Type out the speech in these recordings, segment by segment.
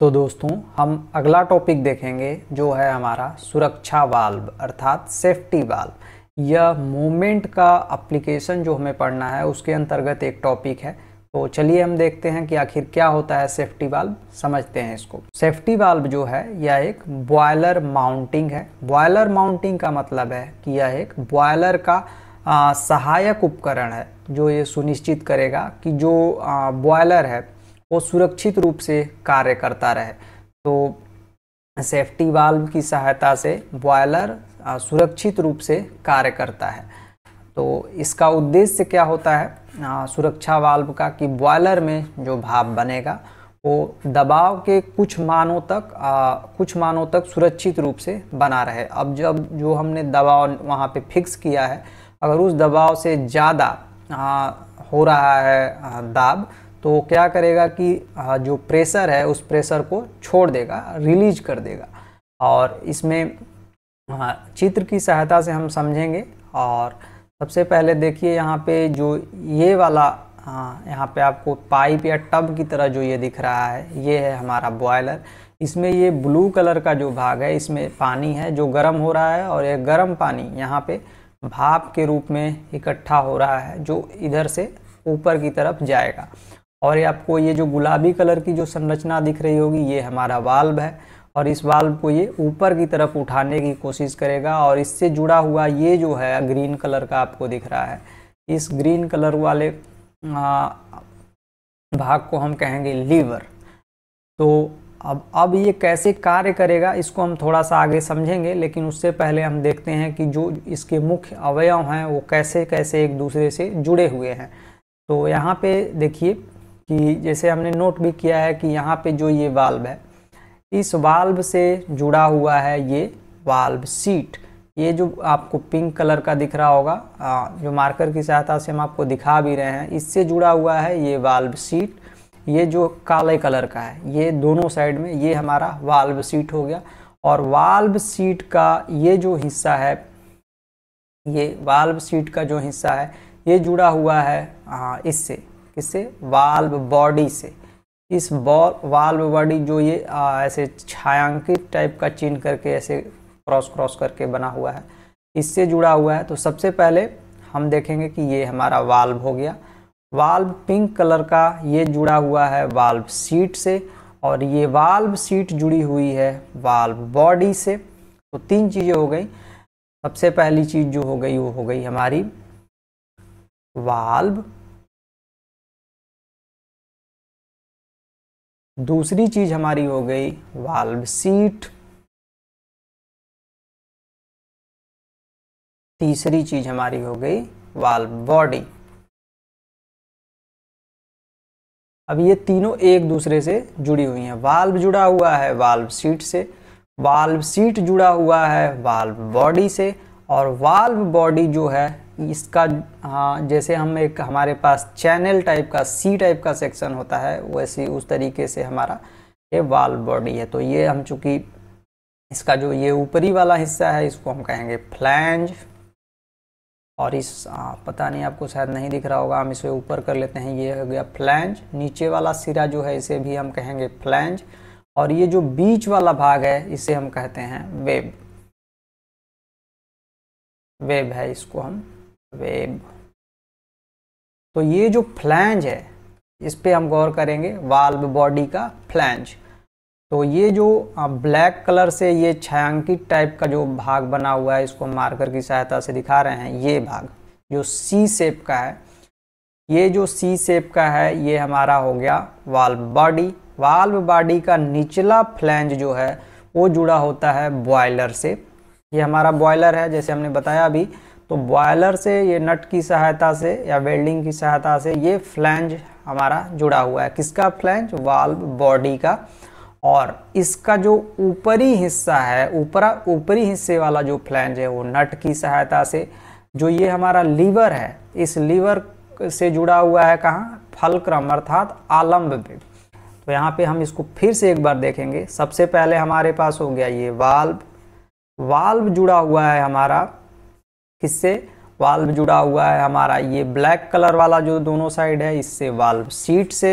तो दोस्तों हम अगला टॉपिक देखेंगे जो है हमारा सुरक्षा वाल्व अर्थात सेफ्टी वाल्व यह मोमेंट का एप्लीकेशन जो हमें पढ़ना है उसके अंतर्गत एक टॉपिक है तो चलिए हम देखते हैं कि आखिर क्या होता है सेफ्टी वाल्व समझते हैं इसको सेफ्टी वाल्व जो है यह एक बॉयलर माउंटिंग है बॉयलर माउंटिंग का मतलब है कि यह एक बॉयलर का आ, सहायक उपकरण है जो ये सुनिश्चित करेगा कि जो बॉयलर है वो सुरक्षित रूप से कार्य करता रहे तो सेफ्टी वाल्व की सहायता से बॉयलर सुरक्षित रूप से कार्य करता है तो इसका उद्देश्य क्या होता है सुरक्षा वाल्व का कि बॉयलर में जो भाप बनेगा वो दबाव के कुछ मानों तक आ, कुछ मानों तक सुरक्षित रूप से बना रहे अब जब जो हमने दबाव वहाँ पे फिक्स किया है अगर उस दबाव से ज़्यादा हो रहा है दाब तो वो क्या करेगा कि जो प्रेशर है उस प्रेशर को छोड़ देगा रिलीज कर देगा और इसमें चित्र की सहायता से हम समझेंगे और सबसे पहले देखिए यहाँ पे जो ये वाला यहाँ पे आपको पाइप या टब की तरह जो ये दिख रहा है ये है हमारा बॉयलर इसमें ये ब्लू कलर का जो भाग है इसमें पानी है जो गर्म हो रहा है और ये गर्म पानी यहाँ पे भाप के रूप में इकट्ठा हो रहा है जो इधर से ऊपर की तरफ जाएगा और ये आपको ये जो गुलाबी कलर की जो संरचना दिख रही होगी ये हमारा वाल्व है और इस वाल्व को ये ऊपर की तरफ उठाने की कोशिश करेगा और इससे जुड़ा हुआ ये जो है ग्रीन कलर का आपको दिख रहा है इस ग्रीन कलर वाले भाग को हम कहेंगे लीवर तो अब अब ये कैसे कार्य करेगा इसको हम थोड़ा सा आगे समझेंगे लेकिन उससे पहले हम देखते हैं कि जो इसके मुख्य अवयव हैं वो कैसे कैसे एक दूसरे से जुड़े हुए हैं तो यहाँ पे देखिए कि जैसे हमने नोट भी किया है कि यहाँ पे जो ये वाल्व है इस वाल्व से जुड़ा हुआ है ये वाल्व सीट ये जो आपको पिंक कलर का दिख रहा होगा जो मार्कर की सहायता से हम आपको दिखा भी रहे हैं इससे जुड़ा हुआ है ये वाल्व सीट ये जो काले कलर का है ये दोनों साइड में ये हमारा वाल्व सीट हो गया और वाल्व सीट का ये जो हिस्सा है ये वाल्व सीट का जो हिस्सा है ये जुड़ा हुआ है इससे किससे वाल्व बॉडी से इस बॉल वाल्व बॉडी जो ये आ, ऐसे छायांकित टाइप का चिन्ह करके ऐसे क्रॉस क्रॉस करके बना हुआ है इससे जुड़ा हुआ है तो सबसे पहले हम देखेंगे कि ये हमारा वाल्व हो गया वाल्व पिंक कलर का ये जुड़ा हुआ है वाल्व सीट से और ये वाल्व सीट जुड़ी हुई है वाल्व बॉडी से तो तीन चीज़ें हो गई सबसे पहली चीज़ जो हो गई वो हो गई हमारी वाल्व दूसरी चीज़ हमारी हो गई वाल्व सीट तीसरी चीज़ हमारी हो गई वाल्व बॉडी अब ये तीनों एक दूसरे से जुड़ी हुई हैं वाल्व जुड़ा हुआ है वाल्व सीट से वाल्व सीट जुड़ा हुआ है वाल्व बॉडी से और वाल्व बॉडी जो है इसका हाँ जैसे हम एक हमारे पास चैनल टाइप का सी टाइप का सेक्शन होता है वैसे उस तरीके से हमारा ये वाल बॉडी है तो ये हम चूँकि इसका जो ये ऊपरी वाला हिस्सा है इसको हम कहेंगे फ्लैंज और इस आ, पता नहीं आपको शायद नहीं दिख रहा होगा हम इसे ऊपर कर लेते हैं ये हो गया फ्लैंज नीचे वाला सिरा जो है इसे भी हम कहेंगे फ्लैंज और ये जो बीच वाला भाग है इसे हम कहते हैं वेब वेब है इसको हम वेब तो ये जो फ्लैंज है इस पे हम गौर करेंगे वाल्व बॉडी का फ्लैंज तो ये जो ब्लैक कलर से ये छायांकित टाइप का जो भाग बना हुआ है इसको मार्कर की सहायता से दिखा रहे हैं ये भाग जो सी शेप का है ये जो सी शेप का है ये हमारा हो गया वाल्व बॉडी वाल्व बॉडी का निचला फ्लैंज जो है वो जुड़ा होता है बॉयलर से ये हमारा बॉयलर है जैसे हमने बताया अभी तो बॉयलर से ये नट की सहायता से या वेल्डिंग की सहायता से ये फ्लैंज हमारा जुड़ा हुआ है किसका फ्लैंज वाल्व बॉडी का और इसका जो ऊपरी हिस्सा है ऊपर ऊपरी हिस्से वाला जो फ्लैंज है वो नट की सहायता से जो ये हमारा लीवर है इस लीवर से जुड़ा हुआ है कहाँ फलक्रम अर्थात आलम्ब पे तो यहाँ पे हम इसको फिर से एक बार देखेंगे सबसे पहले हमारे पास हो गया ये वाल्व वाल्व जुड़ा हुआ है हमारा किससे वाल्व जुड़ा हुआ है हमारा ये ब्लैक कलर वाला जो दोनों साइड है इससे वाल्व सीट से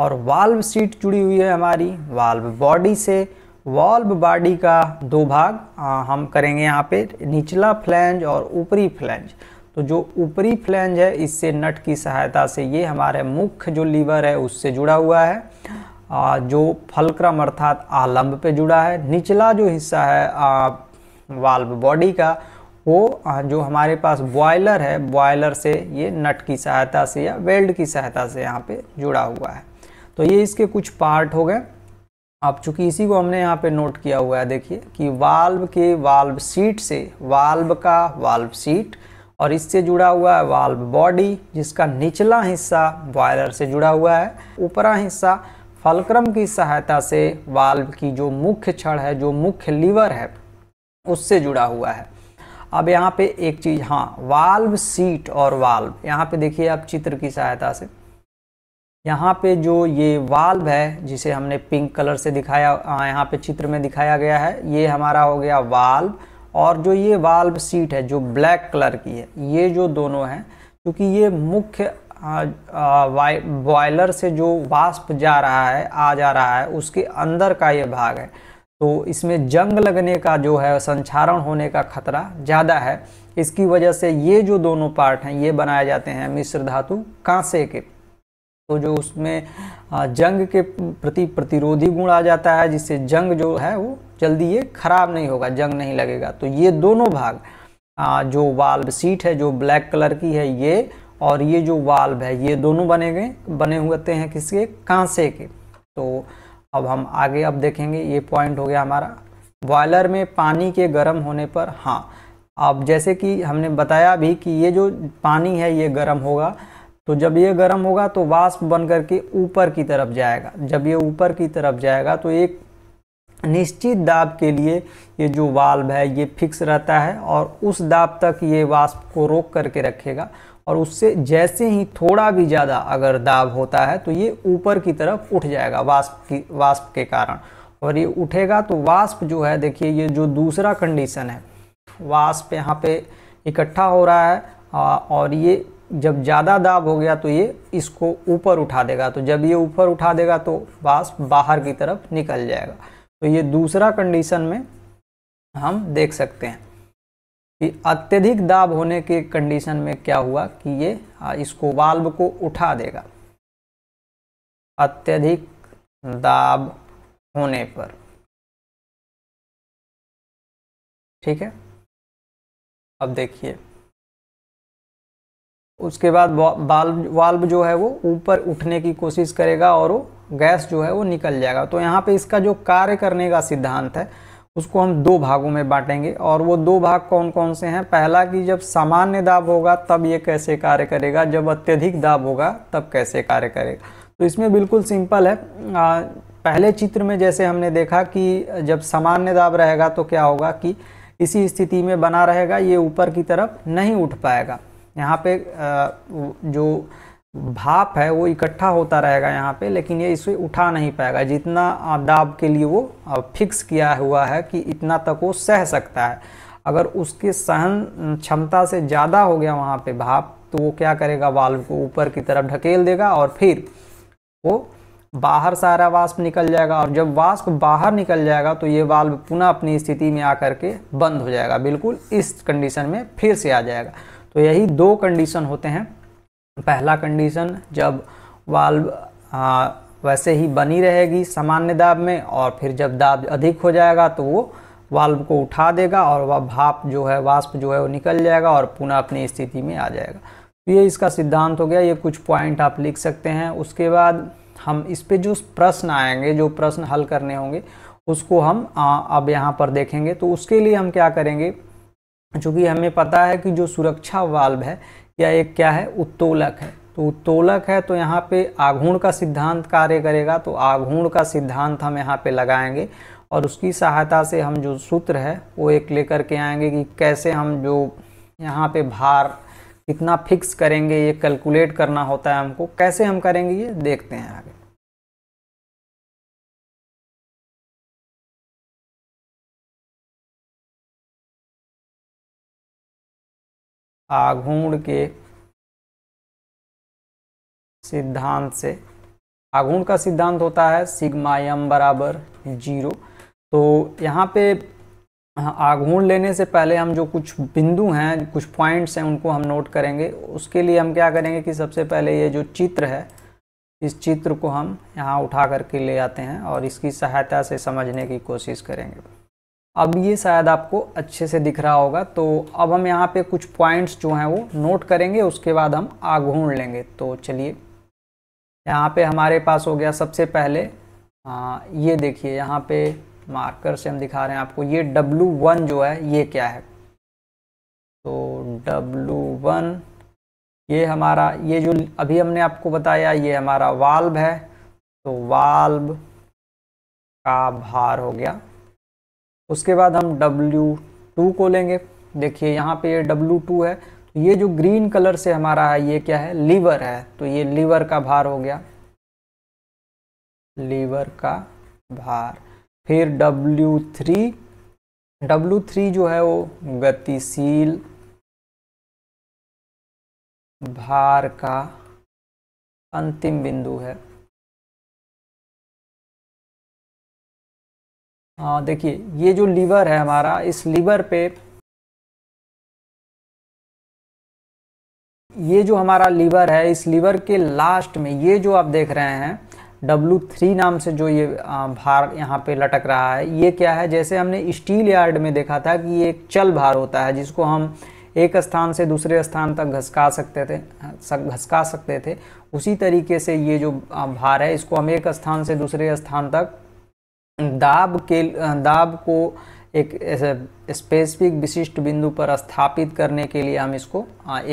और वाल्व सीट जुड़ी हुई है हमारी वाल्व बॉडी से वाल्व बॉडी का दो भाग आ, हम करेंगे यहाँ पे निचला फ्लैंज और ऊपरी फ्लैंज तो जो ऊपरी फ्लैंज है इससे नट की सहायता से ये हमारे मुख्य जो लीवर है उससे जुड़ा हुआ है आ, जो फलक्रम अर्थात आलम्ब पे जुड़ा है निचला जो हिस्सा है आ, वाल्व बॉडी का वो जो हमारे पास बॉयलर है बॉयलर से ये नट की सहायता से या वेल्ड की सहायता से यहाँ पे जुड़ा हुआ है तो ये इसके कुछ पार्ट हो गए अब चूंकि इसी को हमने यहाँ पे नोट किया हुआ है देखिए कि वाल्व के वाल्व सीट से वाल्व का वाल्व सीट और इससे जुड़ा हुआ है वाल्व बॉडी जिसका निचला हिस्सा बॉयलर से जुड़ा हुआ है ऊपरा हिस्सा फलक्रम की सहायता से वाल्व की जो मुख्य छड़ है जो मुख्य लीवर है उससे जुड़ा हुआ है अब यहाँ पे एक चीज़ हाँ वाल्व सीट और वाल्व यहाँ पे देखिए आप चित्र की सहायता से यहाँ पे जो ये वाल्व है जिसे हमने पिंक कलर से दिखाया हाँ, यहाँ पे चित्र में दिखाया गया है ये हमारा हो गया वाल्व और जो ये वाल्व सीट है जो ब्लैक कलर की है ये जो दोनों हैं क्योंकि ये मुख्य बॉयलर से जो वाष्प जा रहा है आ जा रहा है उसके अंदर का ये भाग है तो इसमें जंग लगने का जो है संचारण होने का खतरा ज़्यादा है इसकी वजह से ये जो दोनों पार्ट हैं ये बनाए जाते हैं मिश्र धातु कांसे के तो जो उसमें जंग के प्रति प्रतिरोधी गुण आ जाता है जिससे जंग जो है वो जल्दी ये खराब नहीं होगा जंग नहीं लगेगा तो ये दोनों भाग जो वाल्व सीट है जो ब्लैक कलर की है ये और ये जो वाल्व है ये दोनों बने गए बने हुए हैं किसके कांसे के तो अब हम आगे अब देखेंगे ये पॉइंट हो गया हमारा बॉयलर में पानी के गर्म होने पर हाँ अब जैसे कि हमने बताया भी कि ये जो पानी है ये गर्म होगा तो जब ये गर्म होगा तो वाष्प बन करके ऊपर की तरफ जाएगा जब ये ऊपर की तरफ जाएगा तो एक निश्चित दाब के लिए ये जो वाल्व है ये फिक्स रहता है और उस दाब तक ये वाष्प को रोक करके रखेगा और उससे जैसे ही थोड़ा भी ज़्यादा अगर दाब होता है तो ये ऊपर की तरफ उठ जाएगा वाष्प की वाष्प के कारण और ये उठेगा तो वाष्प जो है देखिए ये जो दूसरा कंडीशन है वाष्प यहाँ पे इकट्ठा हो रहा है और ये जब ज़्यादा दाब हो गया तो ये इसको ऊपर उठा देगा तो जब ये ऊपर उठा देगा तो वाष्प बाहर की तरफ निकल जाएगा तो ये दूसरा कंडीशन में हम देख सकते हैं कि अत्यधिक दाब होने के कंडीशन में क्या हुआ कि ये इसको वाल्व को उठा देगा अत्यधिक दाब होने पर ठीक है अब देखिए उसके बाद वाल्व वाल्व जो है वो ऊपर उठने की कोशिश करेगा और वो गैस जो है वो निकल जाएगा तो यहाँ पे इसका जो कार्य करने का सिद्धांत है उसको हम दो भागों में बांटेंगे और वो दो भाग कौन कौन से हैं पहला कि जब सामान्य दाब होगा तब ये कैसे कार्य करेगा जब अत्यधिक दाब होगा तब कैसे कार्य करेगा तो इसमें बिल्कुल सिंपल है आ, पहले चित्र में जैसे हमने देखा कि जब सामान्य दाब रहेगा तो क्या होगा कि इसी स्थिति में बना रहेगा ये ऊपर की तरफ नहीं उठ पाएगा यहाँ पे आ, जो भाप है वो इकट्ठा होता रहेगा यहाँ पे लेकिन ये इसे उठा नहीं पाएगा जितना दाब के लिए वो फिक्स किया हुआ है कि इतना तक वो सह सकता है अगर उसके सहन क्षमता से ज़्यादा हो गया वहाँ पे भाप तो वो क्या करेगा वाल्व को ऊपर की तरफ ढकेल देगा और फिर वो बाहर सारा वाष्प निकल जाएगा और जब वाष्प बाहर निकल जाएगा तो ये वाल्व पुनः अपनी स्थिति में आकर के बंद हो जाएगा बिल्कुल इस कंडीशन में फिर से आ जाएगा तो यही दो कंडीशन होते हैं पहला कंडीशन जब वाल्व वैसे ही बनी रहेगी सामान्य दाब में और फिर जब दाब अधिक हो जाएगा तो वो वाल्व को उठा देगा और वह भाप जो है वाष्प जो है वो निकल जाएगा और पुनः अपनी स्थिति में आ जाएगा तो ये इसका सिद्धांत हो गया ये कुछ पॉइंट आप लिख सकते हैं उसके बाद हम इस पे जो प्रश्न आएंगे जो प्रश्न हल करने होंगे उसको हम आ, अब यहाँ पर देखेंगे तो उसके लिए हम क्या करेंगे चूँकि हमें पता है कि जो सुरक्षा वाल्व है या एक क्या है उत्तोलक है तो उत्तोलक है तो यहाँ पे आघूर्ण का सिद्धांत कार्य करेगा तो आघूर्ण का सिद्धांत हम यहाँ पे लगाएंगे और उसकी सहायता से हम जो सूत्र है वो एक लेकर के आएंगे कि कैसे हम जो यहाँ पे भार कितना फिक्स करेंगे ये कैलकुलेट करना होता है हमको कैसे हम करेंगे ये देखते हैं आगे आघूर्ण के सिद्धांत से आघूर्ण का सिद्धांत होता है सिग्मा एम बराबर जीरो तो यहाँ पे आघूर्ण लेने से पहले हम जो कुछ बिंदु हैं कुछ पॉइंट्स हैं उनको हम नोट करेंगे उसके लिए हम क्या करेंगे कि सबसे पहले ये जो चित्र है इस चित्र को हम यहाँ उठा करके ले आते हैं और इसकी सहायता से समझने की कोशिश करेंगे अब ये शायद आपको अच्छे से दिख रहा होगा तो अब हम यहाँ पे कुछ पॉइंट्स जो हैं वो नोट करेंगे उसके बाद हम आग ढूंढ लेंगे तो चलिए यहाँ पे हमारे पास हो गया सबसे पहले आ, ये देखिए यहाँ पे मार्कर से हम दिखा रहे हैं आपको ये डब्लू वन जो है ये क्या है तो डब्लू वन ये हमारा ये जो अभी हमने आपको बताया ये हमारा वाल्व है तो वाल्व का भार हो गया उसके बाद हम डब्ल्यू टू को लेंगे देखिए यहाँ पे ये डब्ल्यू टू है तो ये जो ग्रीन कलर से हमारा है ये क्या है लीवर है तो ये लीवर का भार हो गया लीवर का भार फिर डब्ल्यू थ्री डब्ल्यू थ्री जो है वो गतिशील भार का अंतिम बिंदु है हाँ, देखिए ये जो लीवर है हमारा इस लीवर पे ये जो हमारा लीवर है इस लीवर के लास्ट में ये जो आप देख रहे हैं W3 नाम से जो ये भार यहाँ पे लटक रहा है ये क्या है जैसे हमने स्टील यार्ड में देखा था कि ये एक चल भार होता है जिसको हम एक स्थान से दूसरे स्थान तक घसका सकते थे घसका सकते थे उसी तरीके से ये जो भार है इसको हम एक स्थान से दूसरे स्थान तक दाब के दाब को एक स्पेसिफिक विशिष्ट बिंदु पर स्थापित करने के लिए हम इसको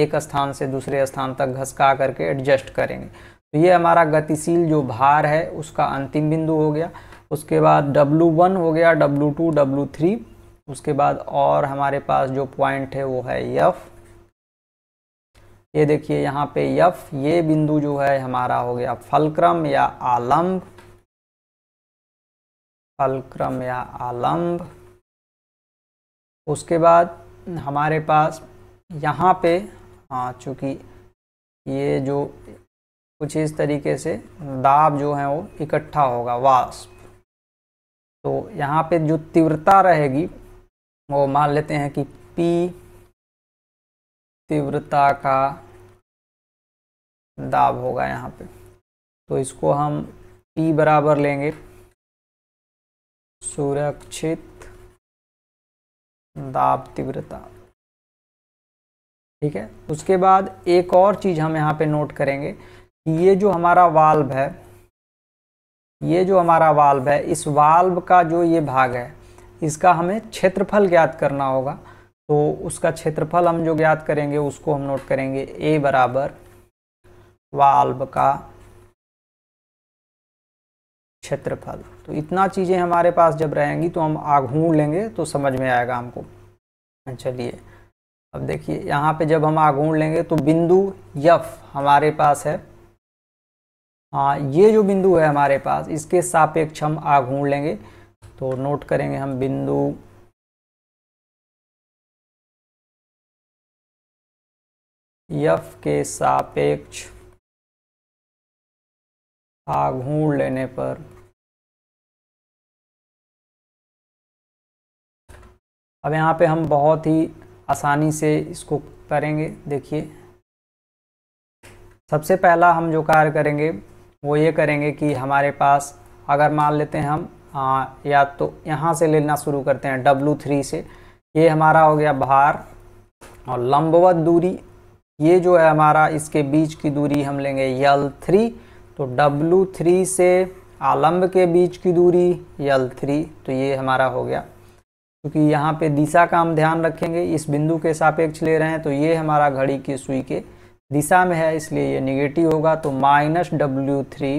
एक स्थान से दूसरे स्थान तक घसका करके एडजस्ट करेंगे तो ये हमारा गतिशील जो भार है उसका अंतिम बिंदु हो गया उसके बाद W1 हो गया W2 W3 उसके बाद और हमारे पास जो पॉइंट है वो है F ये देखिए यहाँ पे F ये बिंदु जो है हमारा हो गया फलक्रम या आलम्ब अलक्रम या आलम्ब उसके बाद हमारे पास यहाँ पे हाँ चूँकि ये जो कुछ इस तरीके से दाब जो है वो इकट्ठा होगा वास्प तो यहाँ पे जो तीव्रता रहेगी वो मान लेते हैं कि पी तीव्रता का दाब होगा यहाँ पे तो इसको हम पी बराबर लेंगे सुरक्षित दाब तीव्रता ठीक है उसके बाद एक और चीज हम यहाँ पे नोट करेंगे ये जो हमारा वाल्व है ये जो हमारा वाल्व है इस वाल्व का जो ये भाग है इसका हमें क्षेत्रफल ज्ञात करना होगा तो उसका क्षेत्रफल हम जो ज्ञात करेंगे उसको हम नोट करेंगे ए बराबर वाल्व का क्षेत्रफल तो इतना चीज़ें हमारे पास जब रहेंगी तो हम आघूर्ण लेंगे तो समझ में आएगा हमको हाँ, चलिए अब देखिए यहाँ पे जब हम आघूर्ण लेंगे तो बिंदु यफ हमारे पास है हाँ ये जो बिंदु है हमारे पास इसके सापेक्ष हम आग आघूर्ण लेंगे तो नोट करेंगे हम बिंदु यफ के सापेक्ष ढूंढ लेने पर अब यहाँ पे हम बहुत ही आसानी से इसको करेंगे देखिए सबसे पहला हम जो कार्य करेंगे वो ये करेंगे कि हमारे पास अगर मान लेते हैं हम आ, या तो यहाँ से लेना शुरू करते हैं डब्लू थ्री से ये हमारा हो गया भार और लंबवत दूरी ये जो है हमारा इसके बीच की दूरी हम लेंगे यल थ्री तो W3 से आलम्ब के बीच की दूरी L3 तो ये हमारा हो गया क्योंकि तो यहाँ पे दिशा का हम ध्यान रखेंगे इस बिंदु के सापेक्ष ले रहे हैं तो ये हमारा घड़ी की सुई के दिशा में है इसलिए ये निगेटिव होगा तो minus W three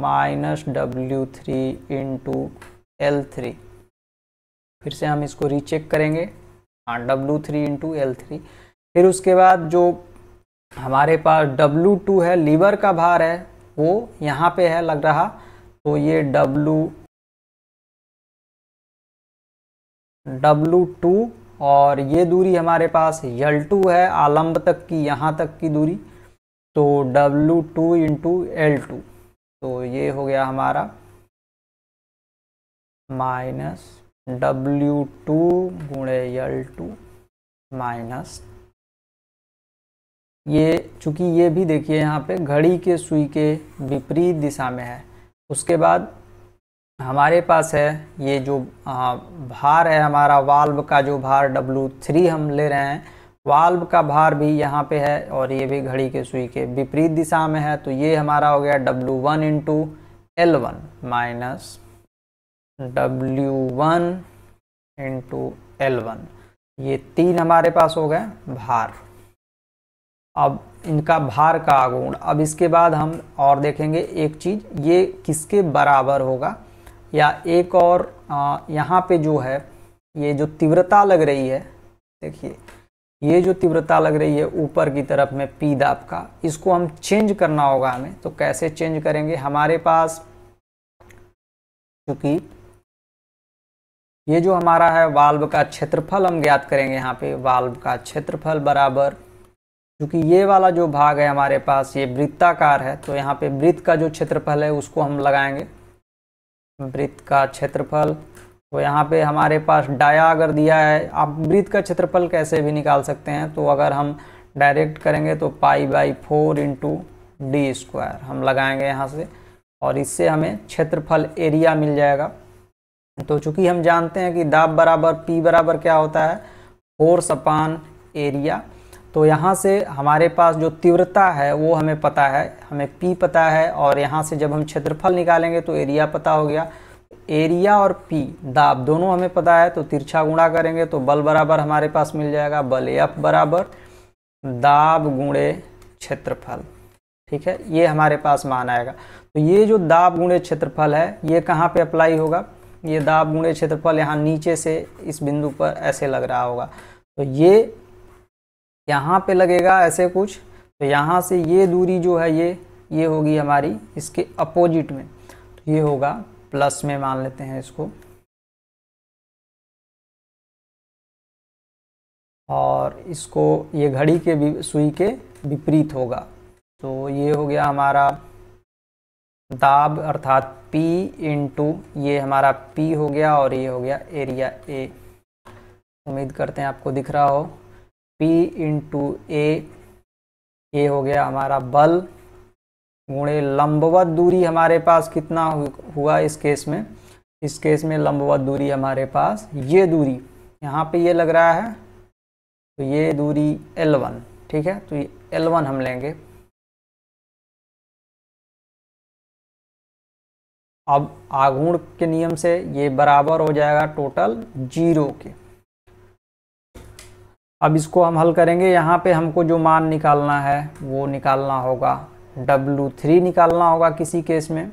minus W three into L three फिर से हम इसको रीचेक करेंगे हाँ W three into L three फिर उसके बाद जो हमारे पास डब्लू टू है लीवर का भार है वो यहाँ पे है लग रहा तो ये डब्लू डब्लू टू और ये दूरी हमारे पास यल टू है आलम्ब तक की यहाँ तक की दूरी तो W two into L two तो ये हो गया हमारा माइनस डब्ल्यू टू गुणे यल टू माइनस ये चूँकि ये भी देखिए यहाँ पे घड़ी के सुई के विपरीत दिशा में है उसके बाद हमारे पास है ये जो भार है हमारा वाल्व का जो भार डब्लू थ्री हम ले रहे हैं वाल्व का भार भी यहाँ पे है और ये भी घड़ी के सुई के विपरीत दिशा में है तो ये हमारा हो गया W1 one into L one minus W one into L one ये तीन हमारे पास हो गए भार अब इनका भार का आगुण अब इसके बाद हम और देखेंगे एक चीज़ ये किसके बराबर होगा या एक और यहाँ पे जो है ये जो तीव्रता लग रही है देखिए ये जो तीव्रता लग रही है ऊपर की तरफ में पी दाप का इसको हम चेंज करना होगा हमें तो कैसे चेंज करेंगे हमारे पास क्योंकि ये जो हमारा है वाल्व का क्षेत्रफल हम ज्ञात करेंगे यहाँ पे वाल्व का क्षेत्रफल बराबर क्योंकि ये वाला जो भाग है हमारे पास ये वृत्ताकार है तो यहाँ पे वृत्त का जो क्षेत्रफल है उसको हम लगाएंगे वृत्त का क्षेत्रफल तो यहाँ पे हमारे पास डाया अगर दिया है आप वृत्त का क्षेत्रफल कैसे भी निकाल सकते हैं तो अगर हम डायरेक्ट करेंगे तो pi by four into D square हम लगाएंगे यहाँ से और इससे हमें क्षेत्रफल एरिया मिल जाएगा तो चूंकि हम जानते हैं कि दाब बराबर पी बराबर क्या होता है फोर्स अपान एरिया तो यहाँ से हमारे पास जो तीव्रता है वो हमें पता है हमें पी पता है और यहाँ से जब हम क्षेत्रफल निकालेंगे तो एरिया पता हो गया एरिया और पी दाब दोनों हमें पता है तो तिरछा गुणा करेंगे तो बल बराबर हमारे पास मिल जाएगा बल एफ बराबर दाब गुणे क्षेत्रफल ठीक है ये हमारे पास मान आएगा तो ये जो दाब गुणे क्षेत्रफल है ये कहाँ पे अप्लाई होगा ये दाब गुणे क्षेत्रफल यहाँ नीचे से इस बिंदु पर ऐसे लग रहा होगा तो ये यहाँ पे लगेगा ऐसे कुछ तो यहाँ से ये दूरी जो है ये ये होगी हमारी इसके अपोजिट में तो ये होगा प्लस में मान लेते हैं इसको और इसको ये घड़ी के सुई के विपरीत होगा तो ये हो गया हमारा दाब अर्थात P इंटू ये हमारा P हो गया और ये हो गया एरिया A उम्मीद करते हैं आपको दिख रहा हो पी इंटू ए ये हो गया हमारा बल गुणे लंबवत दूरी हमारे पास कितना हुआ इस केस में इस केस में लंबवत दूरी हमारे पास ये दूरी यहाँ पे ये लग रहा है तो ये दूरी L1 ठीक है तो ये L1 हम लेंगे अब आघूर्ण के नियम से ये बराबर हो जाएगा टोटल जीरो के अब इसको हम हल करेंगे यहाँ पे हमको जो मान निकालना है वो निकालना होगा W3 निकालना होगा किसी केस में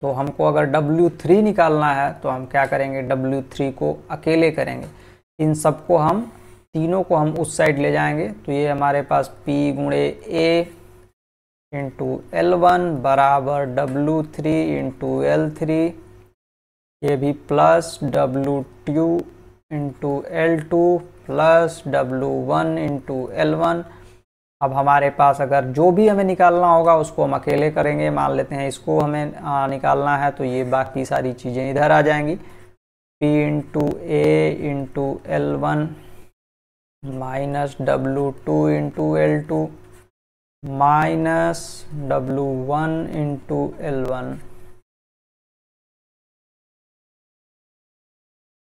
तो हमको अगर W3 निकालना है तो हम क्या करेंगे W3 को अकेले करेंगे इन सबको हम तीनों को हम उस साइड ले जाएंगे तो ये हमारे पास P गुणे ए इंटू एल वन बराबर W three into L three ये भी plus W two into L two plus W one into L one अब हमारे पास अगर जो भी हमें निकालना होगा उसको हम अकेले करेंगे मान लेते हैं इसको हमें निकालना है तो ये बाकी सारी चीज़ें इधर आ जाएंगी P into A into L one minus W two into L two minus W one into L one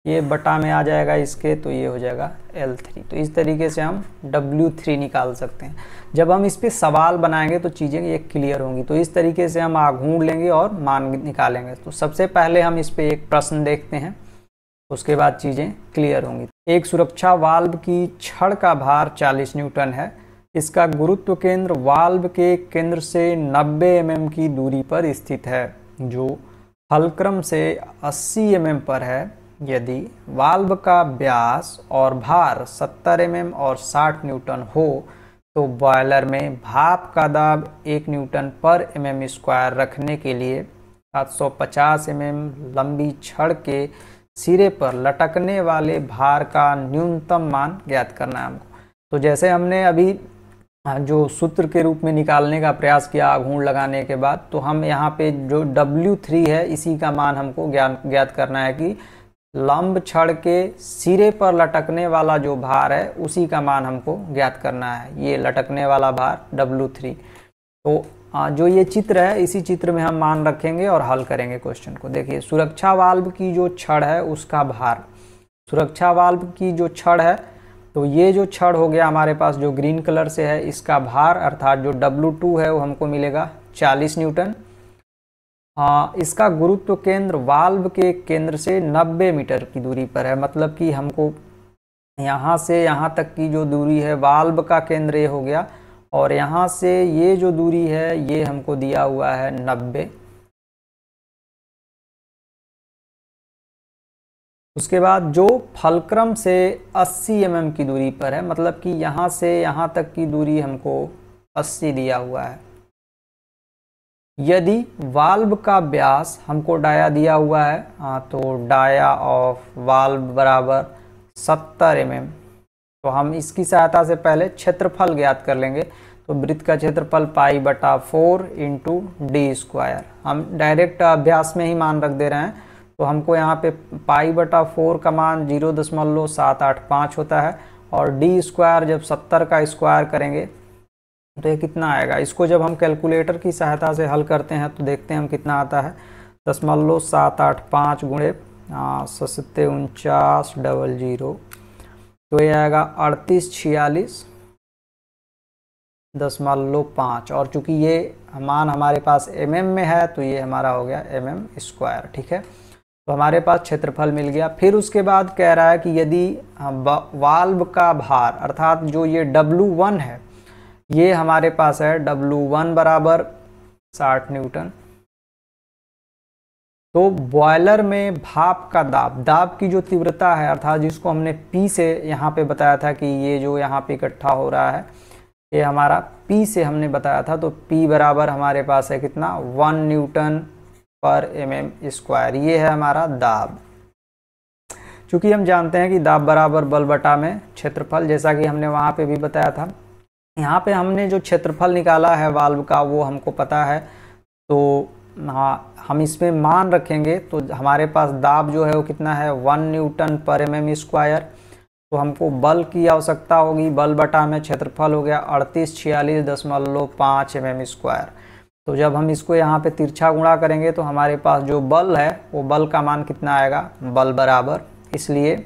ये बटा में आ जाएगा इसके तो ये हो जाएगा L3 तो इस तरीके से हम W3 निकाल सकते हैं जब हम इस पर सवाल बनाएंगे तो चीज़ें ये क्लियर होंगी तो इस तरीके से हम ढूंढ लेंगे और मान निकालेंगे तो सबसे पहले हम इस पर एक प्रश्न देखते हैं उसके बाद चीज़ें क्लियर होंगी एक सुरक्षा वाल्व की छड़ का भार 40 न्यूटन है इसका गुरुत्व केंद्र वाल्व के केंद्र से 90 एम की दूरी पर स्थित है जो हलक्रम से 80 एम पर है यदि वाल्व का व्यास और भार 70 एम mm और 60 न्यूटन हो तो बॉयलर में भाप का दाब 1 Newton per M mm square रखने के लिए 750 एम एम लंबी छड़ के सिरे पर लटकने वाले भार का न्यूनतम मान ज्ञात करना है हमको तो जैसे हमने अभी हाँ, जो सूत्र के रूप में निकालने का प्रयास किया आघूण लगाने के बाद तो हम यहाँ पे जो W3 है इसी का मान हमको ज्ञान ज्ञात करना है कि लंब छड़ के सिरे पर लटकने वाला जो भार है उसी का मान हमको ज्ञात करना है ये लटकने वाला भार डब्लू थ्री तो जो ये चित्र है इसी चित्र में हम मान रखेंगे और हल करेंगे क्वेश्चन को देखिए सुरक्षा वाल्व की जो छड़ है उसका भार सुरक्षा वाल्व की जो छड़ है तो ये जो छड़ हो गया हमारे पास जो ग्रीन कलर से है इसका भार अर्थात जो W2 है वो हमको मिलेगा 40 न्यूटन आ, हाँ, इसका गुरुत्व केंद्र वाल्व के केंद्र से 90 मीटर की दूरी पर है मतलब कि हमको यहाँ से यहाँ तक की जो दूरी है वाल्व का केंद्र ये हो गया और यहाँ से ये जो दूरी है ये हमको दिया हुआ है 90 उसके बाद जो फलक्रम से 80 एम mm की दूरी पर है मतलब कि यहाँ से यहाँ तक की दूरी हमको 80 दिया हुआ है यदि वाल्व का व्यास हमको डाया दिया हुआ है हाँ तो डाया ऑफ वाल्व बराबर 70 एम तो हम इसकी सहायता से पहले क्षेत्रफल ज्ञात कर लेंगे तो वृत्त का क्षेत्रफल पाई बटा फोर इंटू डी स्क्वायर हम डायरेक्ट अभ्यास में ही मान रख दे रहे हैं तो हमको यहाँ पे पाई बटा फोर का मान जीरो दशमलव सात आठ पाँच होता है और डी स्क्वायर जब सत्तर का स्क्वायर करेंगे तो ये कितना आएगा इसको जब हम कैलकुलेटर की सहायता से हल करते हैं तो देखते हैं हम कितना आता है दशमलव सात आठ पाँच गुणे सत्ते उनचास डबल जीरो तो ये आएगा अड़तीस छियालीस दशमलव पाँच और चूंकि ये मान हमारे पास एम mm में है तो ये हमारा हो गया एम एम स्क्वायर ठीक है तो हमारे पास क्षेत्रफल मिल गया फिर उसके बाद कह रहा है कि यदि वाल्व हाँ, का भार अर्थात जो ये W1 है ये हमारे पास है डब्लू वन बराबर साठ न्यूटन तो बॉयलर में भाप का दाब दाब की जो तीव्रता है अर्थात जिसको हमने पी से यहाँ पे बताया था कि ये जो यहाँ पे इकट्ठा हो रहा है ये हमारा पी से हमने बताया था तो पी बराबर हमारे पास है कितना one newton per M M square ये है हमारा दाब चूंकि हम जानते हैं कि दाब बराबर बल बटा में क्षेत्रफल जैसा कि हमने वहाँ पे भी बताया था यहाँ पे हमने जो क्षेत्रफल निकाला है वाल्व का वो हमको पता है तो हाँ हम इसमें मान रखेंगे तो हमारे पास दाब जो है वो कितना है one newton per M M square तो हमको बल की आवश्यकता होगी बल बटा में क्षेत्रफल हो गया अड़तीस छियालीस दशमलव पाँच एम एम स्क्वायर तो जब हम इसको यहाँ पे तिरछा गुणा करेंगे तो हमारे पास जो बल है वो बल का मान कितना आएगा बल बराबर इसलिए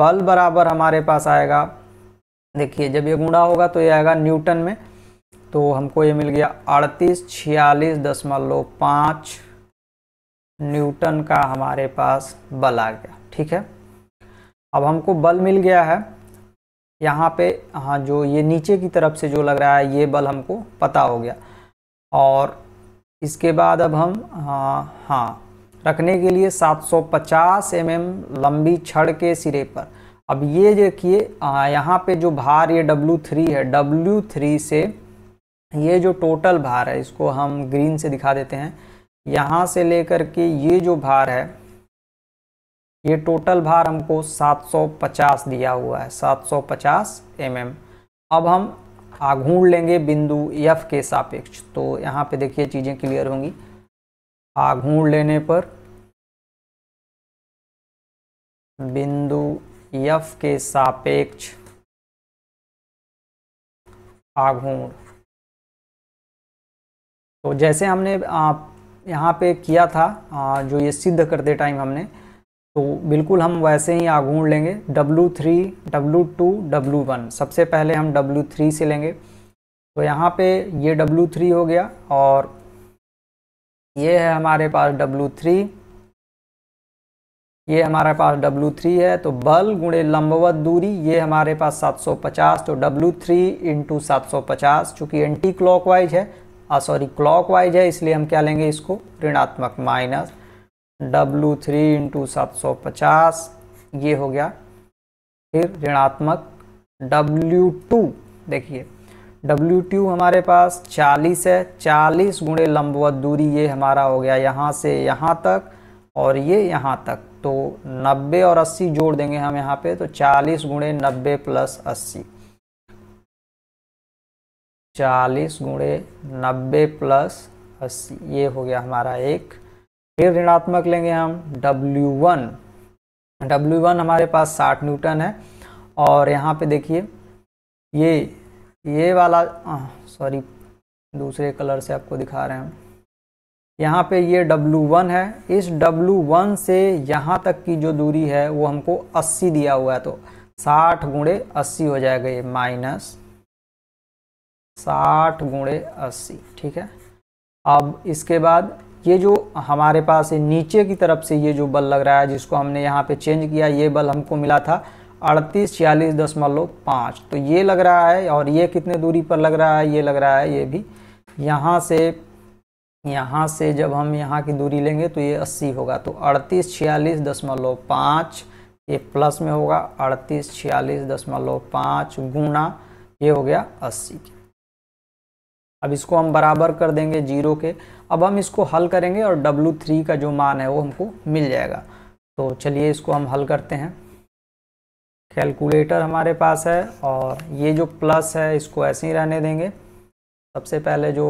बल बराबर हमारे पास आएगा देखिए जब ये गुणा होगा तो ये आएगा न्यूटन में तो हमको ये मिल गया अड़तीस छियालीस दशमलव पाँच न्यूटन का हमारे पास बल आ गया ठीक है अब हमको बल मिल गया है यहाँ पे हाँ जो ये नीचे की तरफ से जो लग रहा है ये बल हमको पता हो गया और इसके बाद अब हम हाँ हाँ रखने के लिए 750 सौ mm लंबी छड़ के सिरे पर अब ये देखिए यहाँ पे जो भार ये W3 है W3 से ये जो टोटल भार है इसको हम ग्रीन से दिखा देते हैं यहाँ से लेकर के ये जो भार है ये टोटल भार हमको 750 दिया हुआ है 750 mm अब हम आघूर्ण लेंगे बिंदु F के सापेक्ष तो यहाँ पे देखिए चीज़ें क्लियर होंगी आघूर्ण लेने पर बिंदु यफ के सापेक्ष आघूर्ण तो जैसे हमने आप यहाँ पे किया था जो ये सिद्ध करते टाइम हमने तो बिल्कुल हम वैसे ही आघूर्ण लेंगे W3, W2, W1 सबसे पहले हम W3 से लेंगे तो यहाँ पे ये W3 हो गया और ये है हमारे पास W3 ये हमारे पास W3 है तो बल गुणे लंबवत दूरी ये हमारे पास 750 तो W3 थ्री इंटू सात चूंकि एंटी क्लॉकवाइज है सॉरी क्लॉकवाइज है इसलिए हम क्या लेंगे इसको ऋणात्मक माइनस W3 थ्री इंटू ये हो गया फिर ऋणात्मक W2 देखिए W2 हमारे पास 40 है 40 गुणे लंबवत दूरी ये हमारा हो गया यहाँ से यहाँ तक और ये यहाँ तक तो 90 और 80 जोड़ देंगे हम यहाँ पे तो 40 गुणे नब्बे प्लस अस्सी चालीस गुणे नब्बे प्लस अस्सी ये हो गया हमारा एक फिर ऋणात्मक लेंगे हम W1 W1 हमारे पास 60 न्यूटन है और यहाँ पे देखिए ये ये वाला सॉरी दूसरे कलर से आपको दिखा रहे हैं यहाँ पे ये W1 है इस W1 से यहाँ तक की जो दूरी है वो हमको 80 दिया हुआ है तो 60 गुणे अस्सी हो जाएगा ये माइनस साठ गुणे अस्सी ठीक है अब इसके बाद ये जो हमारे पास नीचे की तरफ से ये जो बल लग रहा है जिसको हमने यहाँ पे चेंज किया ये बल हमको मिला था अड़तीस छियालीस दशमलव पाँच तो ये लग रहा है और ये कितने दूरी पर लग रहा है ये लग रहा है ये भी यहाँ से यहाँ से जब हम यहाँ की दूरी लेंगे तो ये अस्सी होगा तो अड़तीस छियालीस दशमलव पाँच ये प्लस में होगा अड़तीस छियालीस दशमलव पाँच गुना ये हो गया अस्सी अब इसको हम बराबर कर देंगे जीरो के अब हम इसको हल करेंगे और डब्लू थ्री का जो मान है वो हमको मिल जाएगा तो चलिए इसको हम हल करते हैं कैलकुलेटर हमारे पास है और ये जो प्लस है इसको ऐसे ही रहने देंगे सबसे पहले जो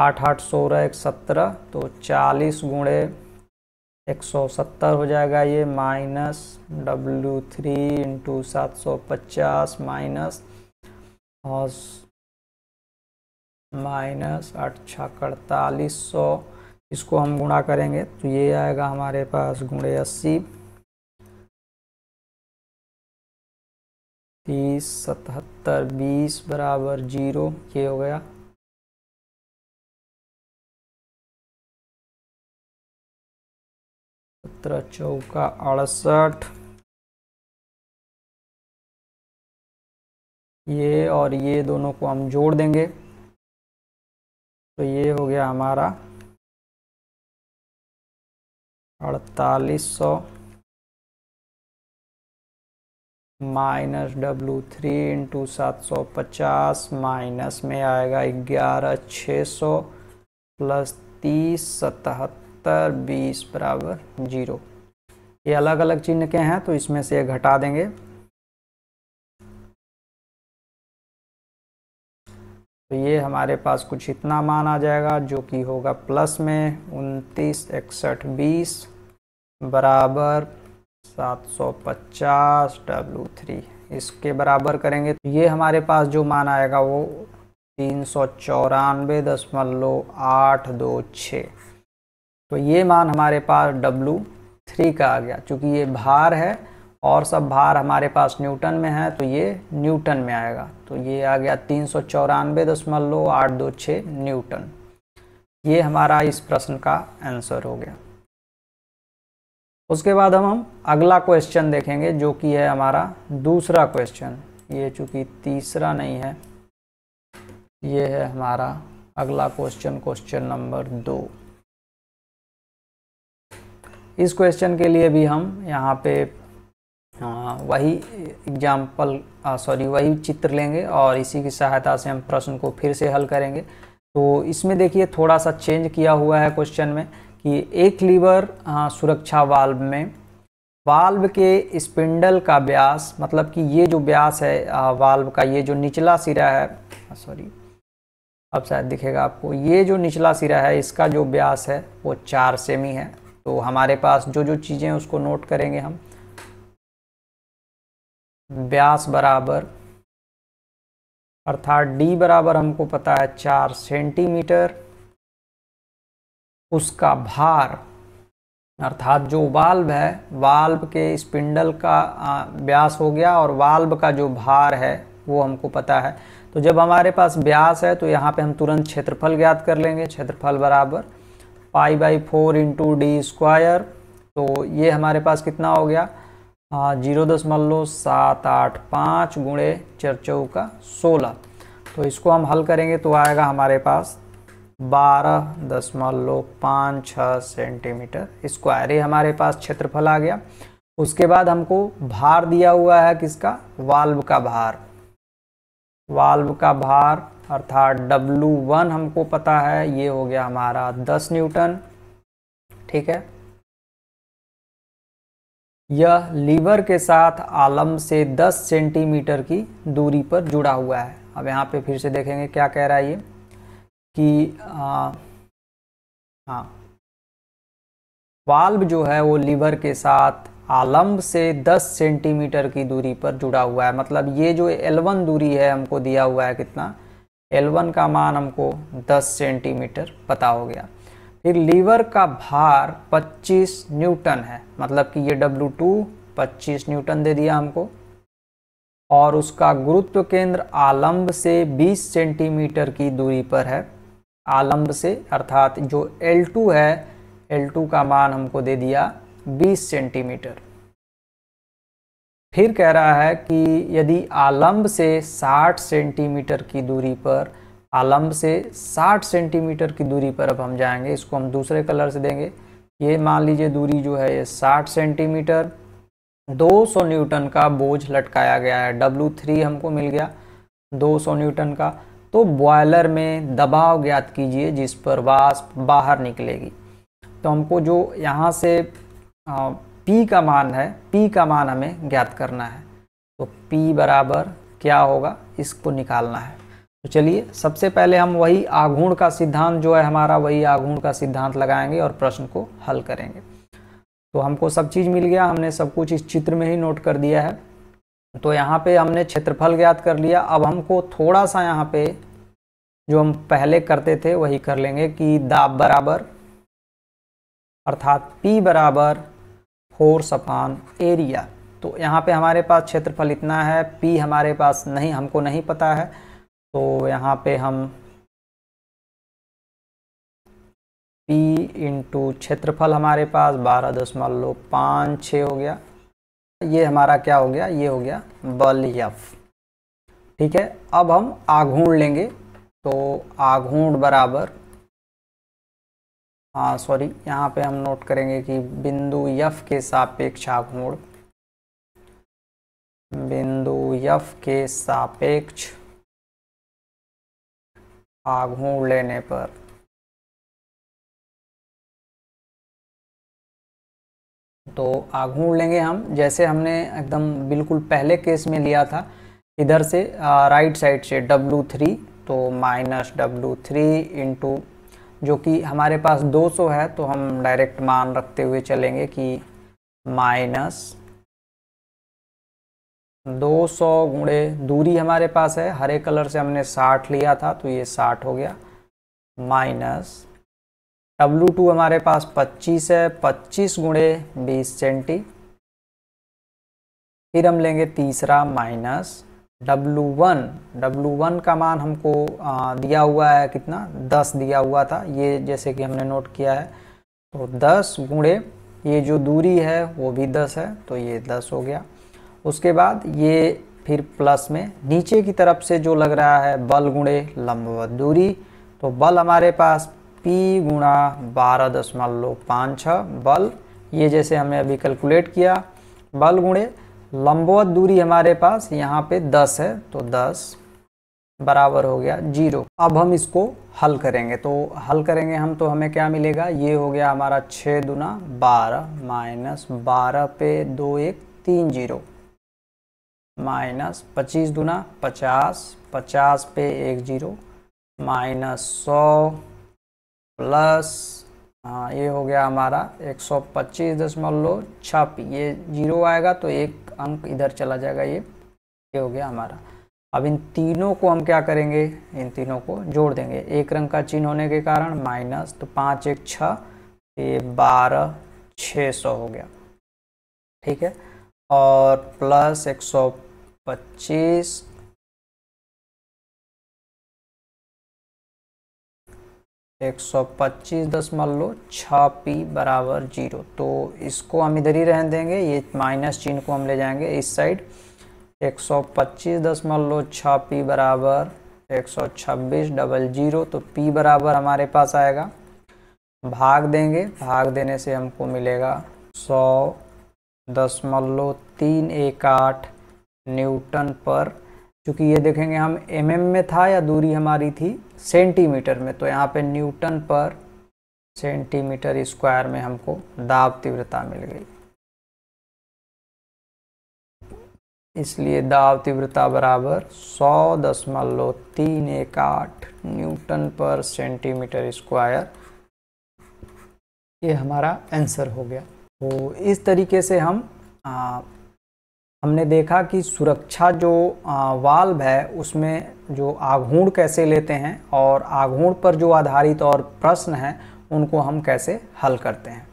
आठ आठ सोलह एक सत्रह तो चालीस गुणे एक सौ सत्तर हो जाएगा ये माइनस डब्ल्यू थ्री इंटू सात सौ पचास माइनस और माइनस आठ अड़तालीस सौ इसको हम गुणा करेंगे तो ये आएगा हमारे पास गुणे अस्सी तीस सतहत्तर बीस बराबर जीरो ये हो गया सत्रह चौका अड़सठ ये और ये दोनों को हम जोड़ देंगे तो ये हो गया हमारा अड़तालीस सौ माइनस डब्लू थ्री इंटू सात सौ पचास माइनस में आएगा ग्यारह छः सौ प्लस तीस सतहत्तर सत्तर बीस बराबर जीरो ये अलग अलग चिन्ह के हैं तो इसमें से घटा देंगे तो ये हमारे पास कुछ इतना मान आ जाएगा जो कि होगा प्लस में उनतीस इकसठ बीस बराबर सात सौ पचास डब्लू थ्री इसके बराबर करेंगे तो ये हमारे पास जो मान आएगा वो तीन सौ चौरानवे दशमलव आठ दो छः तो ये मान हमारे पास W थ्री का आ गया चूँकि ये भार है और सब भार हमारे पास न्यूटन में है तो ये न्यूटन में आएगा तो ये आ गया तीन सौ चौरानवे दशमलव आठ दो छः न्यूटन ये हमारा इस प्रश्न का आंसर हो गया उसके बाद हम हम अगला क्वेश्चन देखेंगे जो कि है हमारा दूसरा क्वेश्चन ये चूँकि तीसरा नहीं है ये है हमारा अगला क्वेश्चन क्वेश्चन नंबर दो इस क्वेश्चन के लिए भी हम यहाँ पे वही एग्जाम्पल सॉरी वही चित्र लेंगे और इसी की सहायता से हम प्रश्न को फिर से हल करेंगे तो इसमें देखिए थोड़ा सा चेंज किया हुआ है क्वेश्चन में कि एक लीवर आ, सुरक्षा वाल्व में वाल्व के स्पिंडल का व्यास मतलब कि ये जो व्यास है आ, वाल्व का ये जो निचला सिरा है सॉरी अब शायद दिखेगा आपको ये जो निचला सिरा है इसका जो व्यास है वो चार सेमी है तो हमारे पास जो जो चीज़ें उसको नोट करेंगे हम व्यास बराबर अर्थात डी बराबर हमको पता है चार सेंटीमीटर उसका भार अर्थात जो वाल्व है वाल्व के स्पिंडल का व्यास हो गया और वाल्व का जो भार है वो हमको पता है तो जब हमारे पास व्यास है तो यहाँ पे हम तुरंत क्षेत्रफल ज्ञात कर लेंगे क्षेत्रफल बराबर pi by four into D square तो ये हमारे पास कितना हो गया जीरो दशमलव सात आठ पाँच गुणे चरचौ का सोलह तो इसको हम हल करेंगे तो आएगा हमारे पास बारह दशमलव पाँच छः सेंटीमीटर स्क्वायर ये हमारे पास क्षेत्रफल आ गया उसके बाद हमको भार दिया हुआ है किसका वाल्व का भार वाल्व का भार अर्थात डब्लू वन हमको पता है ये हो गया हमारा दस न्यूटन ठीक है यह लीवर के साथ आलम से 10 सेंटीमीटर की दूरी पर जुड़ा हुआ है अब यहाँ पे फिर से देखेंगे क्या कह रहा है ये कि हाँ वाल्व जो है वो लीवर के साथ आलम्ब से 10 सेंटीमीटर की दूरी पर जुड़ा हुआ है मतलब ये जो L1 दूरी है हमको दिया हुआ है कितना L1 का मान हमको 10 सेंटीमीटर पता हो गया फिर लीवर का भार 25 न्यूटन है मतलब कि ये W2 25 न्यूटन दे दिया हमको और उसका गुरुत्व केंद्र आलम्ब से 20 सेंटीमीटर की दूरी पर है आलम्ब से अर्थात जो L2 है L2 का मान हमको दे दिया 20 सेंटीमीटर फिर कह रहा है कि यदि आलम्ब से 60 सेंटीमीटर की दूरी पर आलम्ब से 60 सेंटीमीटर की दूरी पर अब हम जाएंगे इसको हम दूसरे कलर से देंगे ये मान लीजिए दूरी जो है ये 60 सेंटीमीटर 200 न्यूटन का बोझ लटकाया गया है W3 हमको मिल गया 200 न्यूटन का तो बॉयलर में दबाव ज्ञात कीजिए जिस पर वास्प बाहर निकलेगी तो हमको जो यहाँ से आ, P का मान है P का मान हमें ज्ञात करना है तो P बराबर क्या होगा इसको निकालना है तो चलिए सबसे पहले हम वही आघूर्ण का सिद्धांत जो है हमारा वही आघूर्ण का सिद्धांत लगाएंगे और प्रश्न को हल करेंगे तो हमको सब चीज़ मिल गया हमने सब कुछ इस चित्र में ही नोट कर दिया है तो यहाँ पे हमने क्षेत्रफल ज्ञात कर लिया अब हमको थोड़ा सा यहाँ पे जो हम पहले करते थे वही कर लेंगे कि दाब बराबर अर्थात पी बराबर फोर्स अपॉन एरिया तो यहाँ पे हमारे पास क्षेत्रफल इतना है पी हमारे पास नहीं हमको नहीं पता है तो यहाँ पे हम पी इंटू क्षेत्रफल हमारे पास बारह दशमलव पाँच छः हो गया ये हमारा क्या हो गया ये हो गया बल यफ ठीक है अब हम आघूर्ण लेंगे तो आघूर्ण बराबर सॉरी हाँ, यहाँ पे हम नोट करेंगे कि बिंदु यफ के सापेक्ष आघूर्ण बिंदु यफ के सापेक्ष आघूर्ण लेने पर तो आघूर्ण लेंगे हम जैसे हमने एकदम बिल्कुल पहले केस में लिया था इधर से आ, राइट साइड से W3 तो माइनस डब्लू थ्री इंटू जो कि हमारे पास 200 है तो हम डायरेक्ट मान रखते हुए चलेंगे कि माइनस 200 सौ गुणे दूरी हमारे पास है हरे कलर से हमने 60 लिया था तो ये 60 हो गया माइनस डब्लू टू हमारे पास 25 है 25 गुणे बीस सेंटी फिर हम लेंगे तीसरा माइनस W1 W1 का मान हमको दिया हुआ है कितना 10 दिया हुआ था ये जैसे कि हमने नोट किया है तो 10 गुणे ये जो दूरी है वो भी 10 है तो ये 10 हो गया उसके बाद ये फिर प्लस में नीचे की तरफ से जो लग रहा है बल गुणे लंबवत दूरी तो बल हमारे पास P गुणा बारह दशमलव पाँच छः बल ये जैसे हमने अभी कैलकुलेट किया बल गुणे लंबवत दूरी हमारे पास यहाँ पे 10 है तो 10 बराबर हो गया जीरो अब हम इसको हल करेंगे तो हल करेंगे हम तो हमें क्या मिलेगा ये हो गया हमारा छः दुना बारह माइनस बारह पे दो एक तीन जीरो माइनस पच्चीस दुना पचास पचास पे एक जीरो माइनस सौ प्लस हाँ ये हो गया हमारा एक सौ पच्चीस दशमलव छप ये जीरो आएगा तो एक अंक इधर चला जाएगा ये ये हो गया हमारा अब इन तीनों को हम क्या करेंगे इन तीनों को जोड़ देंगे एक रंग का चिन्ह होने के कारण माइनस तो पाँच एक छः ये बारह छः सौ हो गया ठीक है और प्लस एक सौ पच्चीस एक सौ पच्चीस दशमलव छः पी बराबर जीरो तो इसको हम इधर ही रहने देंगे ये माइनस चिन्ह को हम ले जाएंगे इस साइड एक सौ पच्चीस दशमलव छः पी बराबर एक सौ छब्बीस डबल जीरो तो पी बराबर हमारे पास आएगा भाग देंगे भाग देने से हमको मिलेगा सौ दशमलव तीन एक आठ न्यूटन पर क्योंकि ये देखेंगे हम एम mm में था या दूरी हमारी थी सेंटीमीटर में तो यहाँ पे न्यूटन पर सेंटीमीटर स्क्वायर में हमको दाब तीव्रता मिल गई इसलिए दाब तीव्रता बराबर सौ दशमलव तीन एक आठ न्यूटन पर सेंटीमीटर स्क्वायर ये हमारा आंसर हो गया तो इस तरीके से हम आ, हमने देखा कि सुरक्षा जो वाल्व है उसमें जो आघूर्ण कैसे लेते हैं और आघूर्ण पर जो आधारित और प्रश्न हैं उनको हम कैसे हल करते हैं